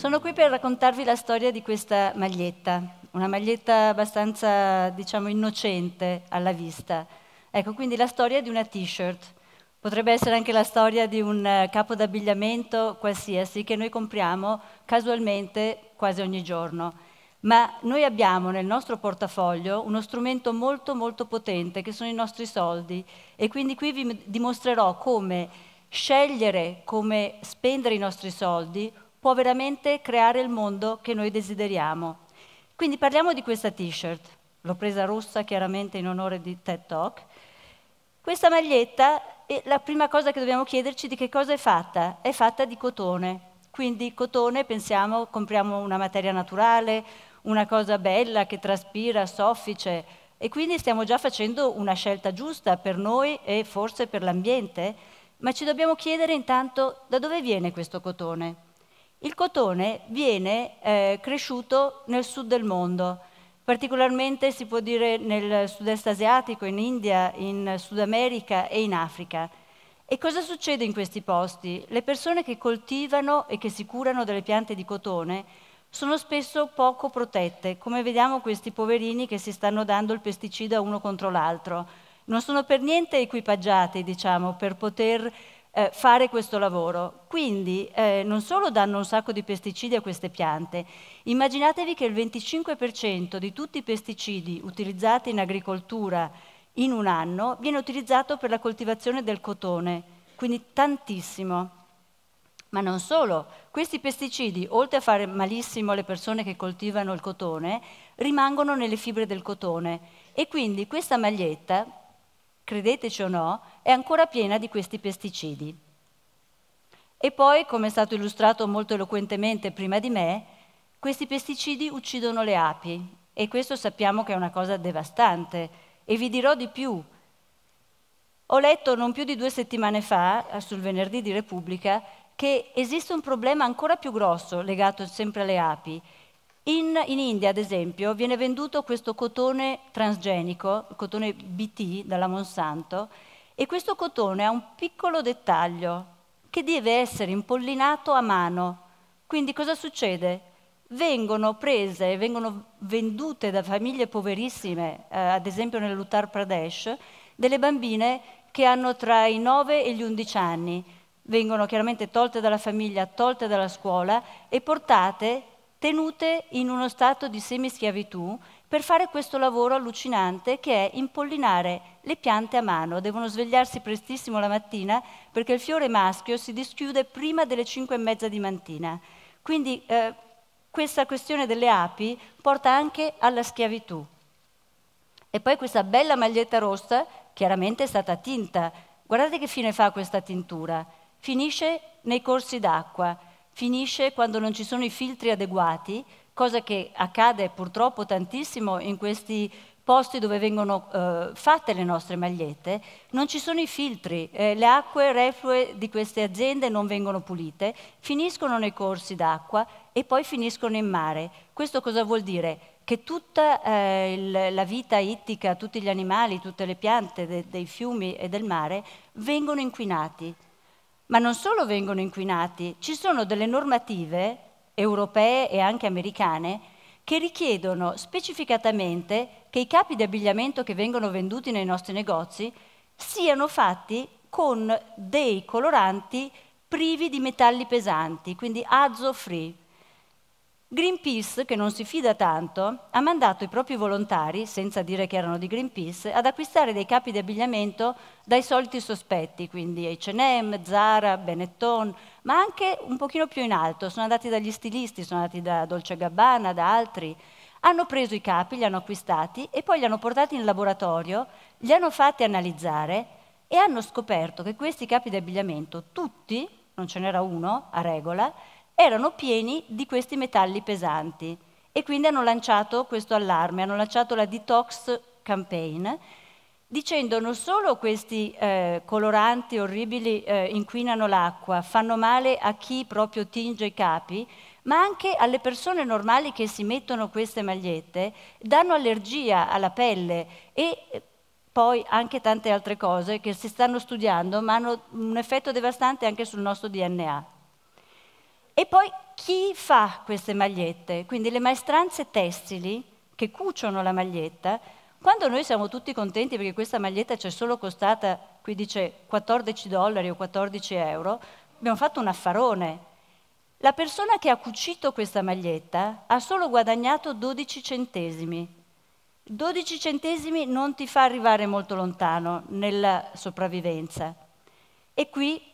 Sono qui per raccontarvi la storia di questa maglietta, una maglietta abbastanza, diciamo, innocente alla vista. Ecco, quindi la storia di una t-shirt. Potrebbe essere anche la storia di un eh, capo d'abbigliamento qualsiasi che noi compriamo casualmente quasi ogni giorno. Ma noi abbiamo nel nostro portafoglio uno strumento molto molto potente che sono i nostri soldi e quindi qui vi dimostrerò come scegliere come spendere i nostri soldi può veramente creare il mondo che noi desideriamo. Quindi parliamo di questa t-shirt, l'ho presa rossa chiaramente in onore di TED Talk. Questa maglietta, la prima cosa che dobbiamo chiederci di che cosa è fatta? È fatta di cotone, quindi cotone pensiamo, compriamo una materia naturale, una cosa bella che traspira, soffice, e quindi stiamo già facendo una scelta giusta per noi e forse per l'ambiente, ma ci dobbiamo chiedere intanto da dove viene questo cotone. Il cotone viene eh, cresciuto nel sud del mondo, particolarmente si può dire nel sud-est asiatico, in India, in Sud America e in Africa. E cosa succede in questi posti? Le persone che coltivano e che si curano delle piante di cotone sono spesso poco protette, come vediamo questi poverini che si stanno dando il pesticida uno contro l'altro. Non sono per niente equipaggiati, diciamo, per poter eh, fare questo lavoro. Quindi eh, non solo danno un sacco di pesticidi a queste piante, immaginatevi che il 25% di tutti i pesticidi utilizzati in agricoltura in un anno viene utilizzato per la coltivazione del cotone, quindi tantissimo. Ma non solo, questi pesticidi, oltre a fare malissimo alle persone che coltivano il cotone, rimangono nelle fibre del cotone e quindi questa maglietta credeteci o no, è ancora piena di questi pesticidi. E poi, come è stato illustrato molto eloquentemente prima di me, questi pesticidi uccidono le api e questo sappiamo che è una cosa devastante. E vi dirò di più. Ho letto non più di due settimane fa, sul venerdì di Repubblica, che esiste un problema ancora più grosso legato sempre alle api, in, in, India, ad esempio, viene venduto questo cotone transgenico, il cotone BT dalla Monsanto, e questo cotone ha un piccolo dettaglio che deve essere impollinato a mano. Quindi cosa succede? Vengono prese, vengono vendute da famiglie poverissime, eh, ad esempio nell'Uttar Pradesh, delle bambine che hanno tra i 9 e gli 11 anni. Vengono chiaramente tolte dalla famiglia, tolte dalla scuola e portate tenute in uno stato di semischiavitù per fare questo lavoro allucinante che è impollinare le piante a mano. Devono svegliarsi prestissimo la mattina perché il fiore maschio si dischiude prima delle 5 e mezza di mattina. Quindi eh, questa questione delle api porta anche alla schiavitù. E poi questa bella maglietta rossa chiaramente è stata tinta. Guardate che fine fa questa tintura. Finisce nei corsi d'acqua finisce quando non ci sono i filtri adeguati, cosa che accade purtroppo tantissimo in questi posti dove vengono eh, fatte le nostre magliette, non ci sono i filtri, eh, le acque reflue di queste aziende non vengono pulite, finiscono nei corsi d'acqua e poi finiscono in mare. Questo cosa vuol dire? Che tutta eh, il, la vita ittica, tutti gli animali, tutte le piante de, dei fiumi e del mare vengono inquinati ma non solo vengono inquinati, ci sono delle normative europee e anche americane che richiedono specificatamente che i capi di abbigliamento che vengono venduti nei nostri negozi siano fatti con dei coloranti privi di metalli pesanti, quindi azo free. Greenpeace, che non si fida tanto, ha mandato i propri volontari, senza dire che erano di Greenpeace, ad acquistare dei capi di abbigliamento dai soliti sospetti, quindi H&M, Zara, Benetton, ma anche un pochino più in alto. Sono andati dagli stilisti, sono andati da Dolce Gabbana, da altri. Hanno preso i capi, li hanno acquistati e poi li hanno portati in laboratorio, li hanno fatti analizzare e hanno scoperto che questi capi di abbigliamento, tutti, non ce n'era uno a regola, erano pieni di questi metalli pesanti e quindi hanno lanciato questo allarme, hanno lanciato la detox campaign dicendo non solo questi eh, coloranti orribili eh, inquinano l'acqua, fanno male a chi proprio tinge i capi, ma anche alle persone normali che si mettono queste magliette, danno allergia alla pelle e eh, poi anche tante altre cose che si stanno studiando, ma hanno un effetto devastante anche sul nostro DNA. E poi chi fa queste magliette? Quindi le maestranze tessili che cuciono la maglietta, quando noi siamo tutti contenti perché questa maglietta ci è solo costata, qui dice 14 dollari o 14 euro, abbiamo fatto un affarone. La persona che ha cucito questa maglietta ha solo guadagnato 12 centesimi. 12 centesimi non ti fa arrivare molto lontano nella sopravvivenza. E qui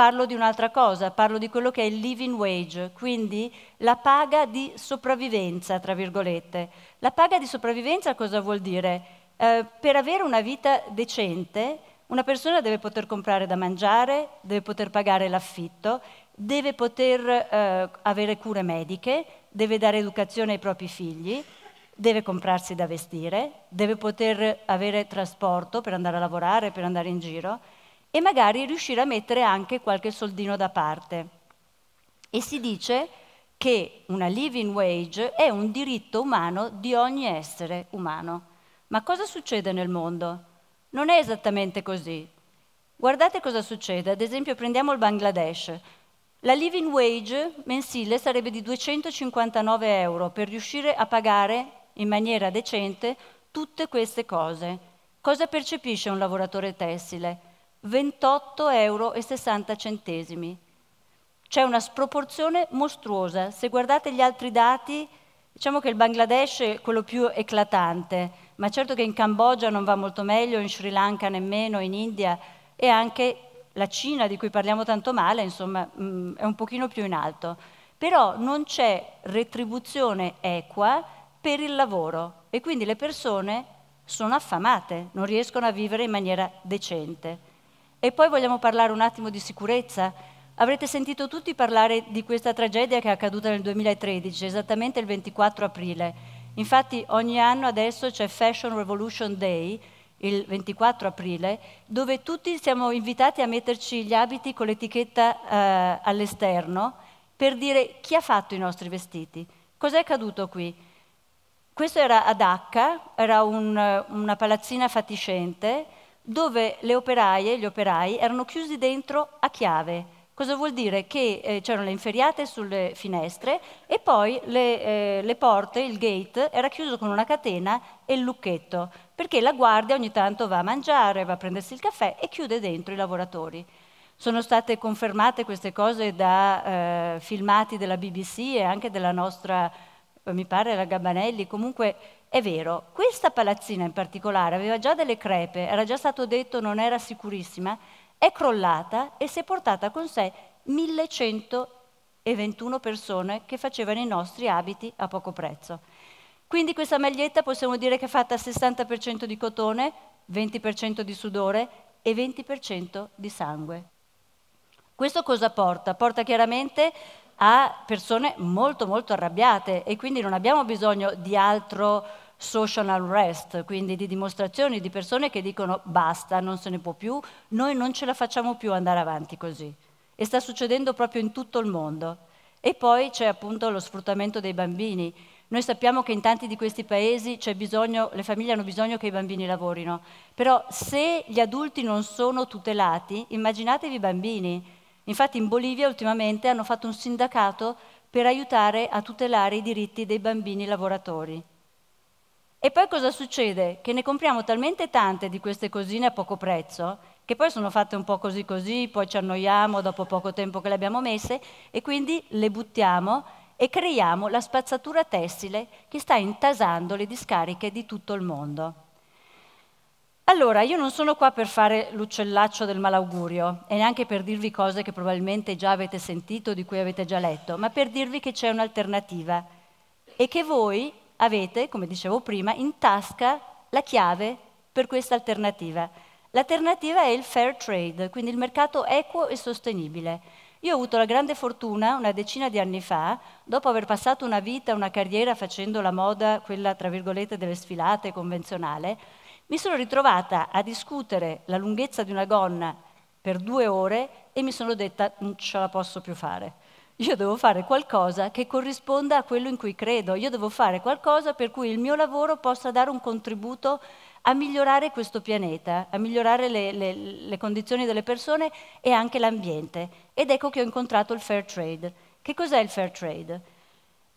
parlo di un'altra cosa, parlo di quello che è il living wage, quindi la paga di sopravvivenza, tra virgolette. La paga di sopravvivenza cosa vuol dire? Eh, per avere una vita decente, una persona deve poter comprare da mangiare, deve poter pagare l'affitto, deve poter eh, avere cure mediche, deve dare educazione ai propri figli, deve comprarsi da vestire, deve poter avere trasporto per andare a lavorare, per andare in giro e magari riuscire a mettere anche qualche soldino da parte. E si dice che una living wage è un diritto umano di ogni essere umano. Ma cosa succede nel mondo? Non è esattamente così. Guardate cosa succede, ad esempio prendiamo il Bangladesh. La living wage mensile sarebbe di 259 euro per riuscire a pagare in maniera decente tutte queste cose. Cosa percepisce un lavoratore tessile? 28,60 euro. C'è una sproporzione mostruosa. Se guardate gli altri dati, diciamo che il Bangladesh è quello più eclatante, ma certo che in Cambogia non va molto meglio, in Sri Lanka nemmeno, in India e anche la Cina di cui parliamo tanto male, insomma, mm, è un pochino più in alto. Però non c'è retribuzione equa per il lavoro e quindi le persone sono affamate, non riescono a vivere in maniera decente. E poi vogliamo parlare un attimo di sicurezza. Avrete sentito tutti parlare di questa tragedia che è accaduta nel 2013, esattamente il 24 aprile. Infatti ogni anno adesso c'è Fashion Revolution Day, il 24 aprile, dove tutti siamo invitati a metterci gli abiti con l'etichetta eh, all'esterno per dire chi ha fatto i nostri vestiti. Cos'è accaduto qui? Questo era ad H, era un, una palazzina fatiscente, dove le operaie, gli operai, erano chiusi dentro a chiave. Cosa vuol dire? Che eh, c'erano le inferriate sulle finestre e poi le, eh, le, porte, il gate, era chiuso con una catena e il lucchetto, perché la guardia ogni tanto va a mangiare, va a prendersi il caffè e chiude dentro i lavoratori. Sono state confermate queste cose da eh, filmati della BBC e anche della nostra, eh, mi pare, la Gabanelli, comunque è vero, questa palazzina in particolare aveva già delle crepe, era già stato detto non era sicurissima, è crollata e si è portata con sé 1121 persone che facevano i nostri abiti a poco prezzo. Quindi questa maglietta possiamo dire che è fatta al 60% di cotone, 20% di sudore e 20% di sangue. Questo cosa porta? Porta chiaramente a persone molto molto arrabbiate e quindi non abbiamo bisogno di altro social unrest, quindi di dimostrazioni di persone che dicono basta, non se ne può più, noi non ce la facciamo più andare avanti così. E sta succedendo proprio in tutto il mondo. E poi c'è appunto lo sfruttamento dei bambini. Noi sappiamo che in tanti di questi paesi bisogno, le famiglie hanno bisogno che i bambini lavorino, però se gli adulti non sono tutelati, immaginatevi i bambini. Infatti in Bolivia ultimamente hanno fatto un sindacato per aiutare a tutelare i diritti dei bambini lavoratori. E poi cosa succede? Che ne compriamo talmente tante di queste cosine a poco prezzo, che poi sono fatte un po' così così, poi ci annoiamo dopo poco tempo che le abbiamo messe e quindi le buttiamo e creiamo la spazzatura tessile che sta intasando le discariche di tutto il mondo. Allora, io non sono qua per fare l'uccellaccio del malaugurio e neanche per dirvi cose che probabilmente già avete sentito, di cui avete già letto, ma per dirvi che c'è un'alternativa e che voi avete, come dicevo prima, in tasca la chiave per questa alternativa. L'alternativa è il fair trade, quindi il mercato equo e sostenibile. Io ho avuto la grande fortuna, una decina di anni fa, dopo aver passato una vita, una carriera facendo la moda, quella tra virgolette delle sfilate convenzionale, mi sono ritrovata a discutere la lunghezza di una gonna per due ore e mi sono detta non ce la posso più fare io devo fare qualcosa che corrisponda a quello in cui credo, io devo fare qualcosa per cui il mio lavoro possa dare un contributo a migliorare questo pianeta, a migliorare le, le, le condizioni delle persone e anche l'ambiente. Ed ecco che ho incontrato il Fair Trade. Che cos'è il Fair Trade?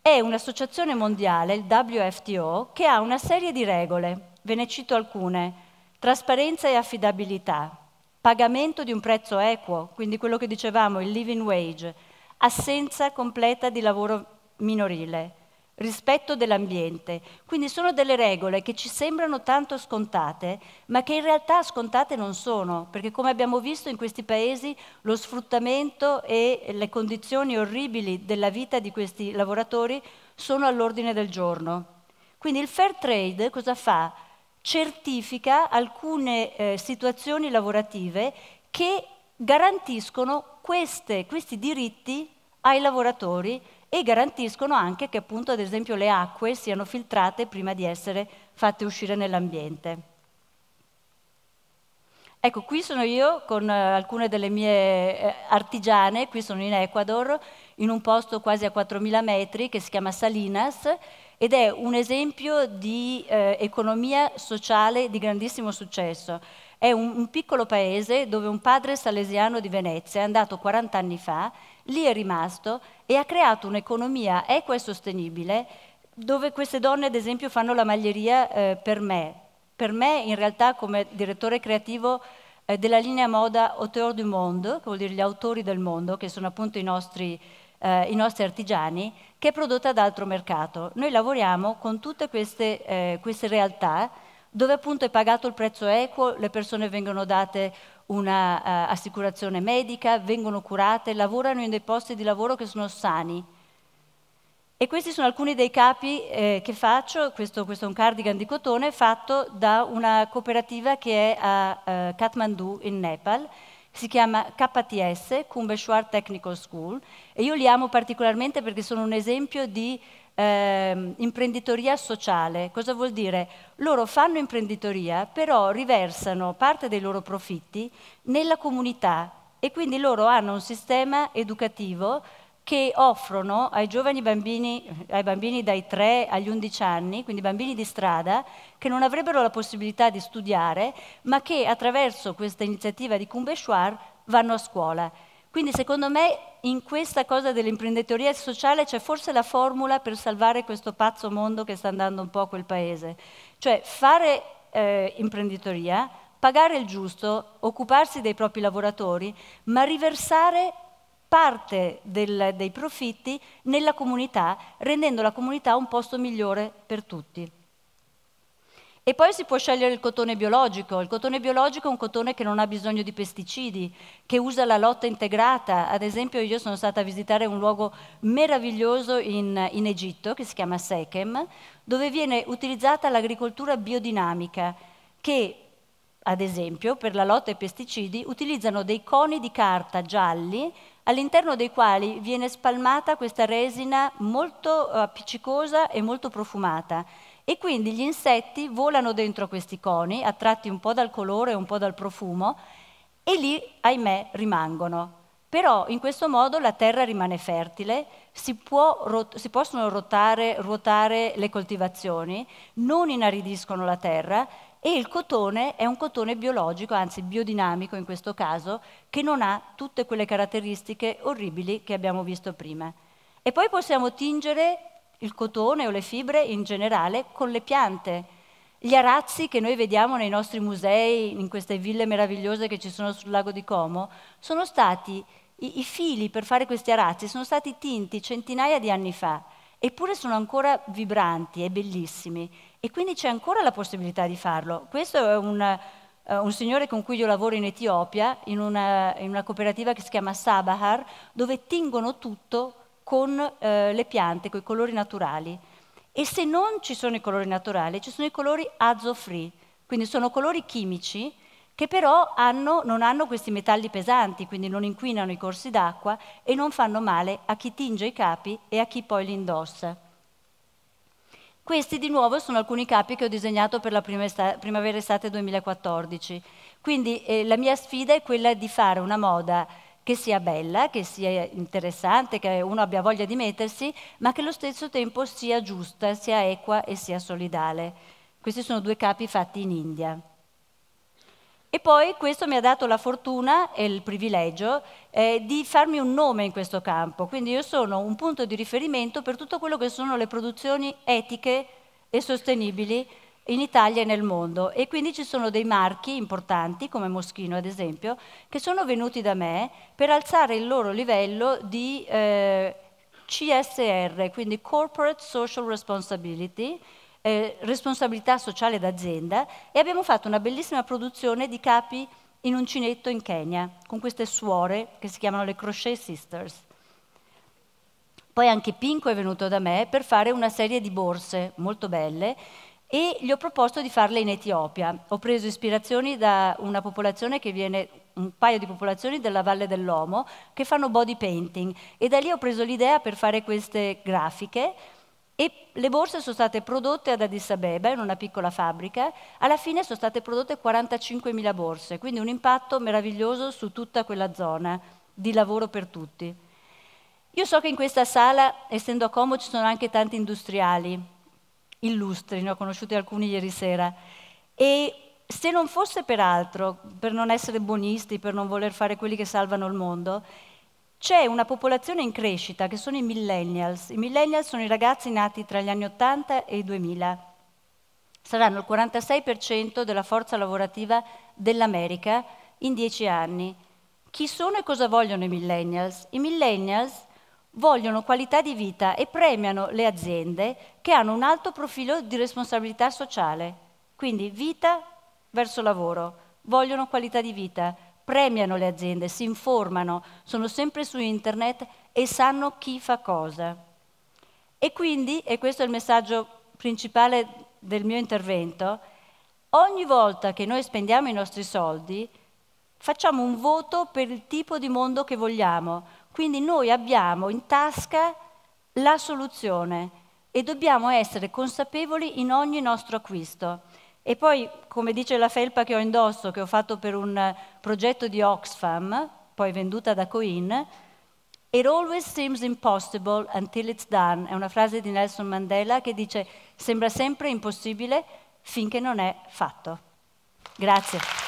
È un'associazione mondiale, il WFTO, che ha una serie di regole, ve ne cito alcune, trasparenza e affidabilità, pagamento di un prezzo equo, quindi quello che dicevamo, il living wage, assenza completa di lavoro minorile, rispetto dell'ambiente. Quindi sono delle regole che ci sembrano tanto scontate, ma che in realtà scontate non sono, perché come abbiamo visto in questi paesi lo sfruttamento e le condizioni orribili della vita di questi lavoratori sono all'ordine del giorno. Quindi il fair trade cosa fa? Certifica alcune eh, situazioni lavorative che garantiscono queste, questi diritti ai lavoratori e garantiscono anche che appunto ad esempio le acque siano filtrate prima di essere fatte uscire nell'ambiente. Ecco, qui sono io con eh, alcune delle mie eh, artigiane, qui sono in Ecuador, in un posto quasi a 4.000 metri che si chiama Salinas ed è un esempio di eh, economia sociale di grandissimo successo. È un, un piccolo paese dove un padre salesiano di Venezia è andato 40 anni fa, lì è rimasto e ha creato un'economia equa e sostenibile dove queste donne ad esempio fanno la maglieria eh, per me. Per me in realtà come direttore creativo eh, della linea moda Auteur du Monde, che vuol dire gli autori del mondo, che sono appunto i nostri, eh, i nostri artigiani, che è prodotta ad altro mercato. Noi lavoriamo con tutte queste, eh, queste realtà dove appunto è pagato il prezzo equo, le persone vengono date un'assicurazione eh, uh, medica, vengono curate, lavorano in dei posti di lavoro che sono sani. E questi sono alcuni dei capi eh, che faccio, questo, questo, è un cardigan di cotone fatto da una cooperativa che è a uh, Kathmandu in Nepal, si chiama KTS, Kumbeshwar Technical School, e io li amo particolarmente perché sono un esempio di eh, imprenditoria sociale. Cosa vuol dire? Loro fanno imprenditoria, però riversano parte dei loro profitti nella comunità e quindi loro hanno un sistema educativo che offrono ai giovani bambini, ai bambini dai 3 agli 11 anni, quindi bambini di strada, che non avrebbero la possibilità di studiare, ma che attraverso questa iniziativa di Kumbeshwar vanno a scuola. Quindi secondo me in questa cosa dell'imprenditoria sociale c'è forse la formula per salvare questo pazzo mondo che sta andando un po' a quel paese. Cioè fare eh, imprenditoria, pagare il giusto, occuparsi dei propri lavoratori, ma riversare parte del, dei profitti nella comunità, rendendo la comunità un posto migliore per tutti. E poi si può scegliere il cotone biologico. Il cotone biologico è un cotone che non ha bisogno di pesticidi, che usa la lotta integrata. Ad esempio io sono stata a visitare un luogo meraviglioso in, in Egitto, che si chiama Sechem, dove viene utilizzata l'agricoltura biodinamica, che ad esempio per la lotta ai pesticidi utilizzano dei coni di carta gialli all'interno dei quali viene spalmata questa resina molto eh, appiccicosa e molto profumata. E quindi gli insetti volano dentro questi coni, attratti un po' dal colore e un po' dal profumo, e lì, ahimè, rimangono. Però in questo modo la terra rimane fertile, si, può, si possono rotare, ruotare le coltivazioni, non inaridiscono la terra, e il cotone è un cotone biologico, anzi biodinamico in questo caso, che non ha tutte quelle caratteristiche orribili che abbiamo visto prima. E poi possiamo tingere il cotone o le fibre in generale con le piante. Gli arazzi che noi vediamo nei nostri musei, in queste ville meravigliose che ci sono sul lago di Como, sono stati, i, i fili per fare questi arazzi sono stati tinti centinaia di anni fa, eppure sono ancora vibranti e bellissimi. E quindi c'è ancora la possibilità di farlo. Questo è un, uh, un signore con cui io lavoro in Etiopia, in una, in una, cooperativa che si chiama Sabahar, dove tingono tutto con uh, le piante, con i colori naturali. E se non ci sono i colori naturali, ci sono i colori azo free, quindi sono colori chimici che però hanno, non hanno questi metalli pesanti, quindi non inquinano i corsi d'acqua e non fanno male a chi tinge i capi e a chi poi li indossa. Questi di nuovo sono alcuni capi che ho disegnato per la primavera-estate 2014. Quindi eh, la mia sfida è quella di fare una moda che sia bella, che sia interessante, che uno abbia voglia di mettersi, ma che allo stesso tempo sia giusta, sia equa e sia solidale. Questi sono due capi fatti in India. E poi questo mi ha dato la fortuna e il privilegio eh, di farmi un nome in questo campo, quindi io sono un punto di riferimento per tutto quello che sono le produzioni etiche e sostenibili in Italia e nel mondo e quindi ci sono dei marchi importanti come Moschino ad esempio che sono venuti da me per alzare il loro livello di eh, CSR, quindi Corporate Social Responsibility, eh, responsabilità sociale d'azienda e abbiamo fatto una bellissima produzione di capi in uncinetto in Kenya, con queste suore che si chiamano le Crochet Sisters. Poi anche Pinco è venuto da me per fare una serie di borse molto belle e gli ho proposto di farle in Etiopia. Ho preso ispirazioni da una popolazione che viene, un paio di popolazioni della Valle dell'Omo, che fanno body painting e da lì ho preso l'idea per fare queste grafiche e le borse sono state prodotte ad Addis Abeba, in una piccola fabbrica, alla fine sono state prodotte 45.000 borse, quindi un impatto meraviglioso su tutta quella zona di lavoro per tutti. Io so che in questa sala, essendo a Como, ci sono anche tanti industriali illustri, ne ho conosciuti alcuni ieri sera, e se non fosse per altro, per non essere buonisti, per non voler fare quelli che salvano il mondo, c'è una popolazione in crescita che sono i millennials. I millennials sono i ragazzi nati tra gli anni 80 e i 2000. Saranno il 46% della forza lavorativa dell'America in dieci anni. Chi sono e cosa vogliono i millennials? I millennials vogliono qualità di vita e premiano le aziende che hanno un alto profilo di responsabilità sociale. Quindi vita verso lavoro, vogliono qualità di vita, premiano le aziende, si informano, sono sempre su internet e sanno chi fa cosa. E quindi, e questo è il messaggio principale del mio intervento, ogni volta che noi spendiamo i nostri soldi, facciamo un voto per il tipo di mondo che vogliamo. Quindi noi abbiamo in tasca la soluzione e dobbiamo essere consapevoli in ogni nostro acquisto. E poi, come dice la felpa che ho indosso, che ho fatto per un progetto di Oxfam, poi venduta da Coin, It always seems impossible until it's done, è una frase di Nelson Mandela che dice sembra sempre impossibile finché non è fatto. Grazie.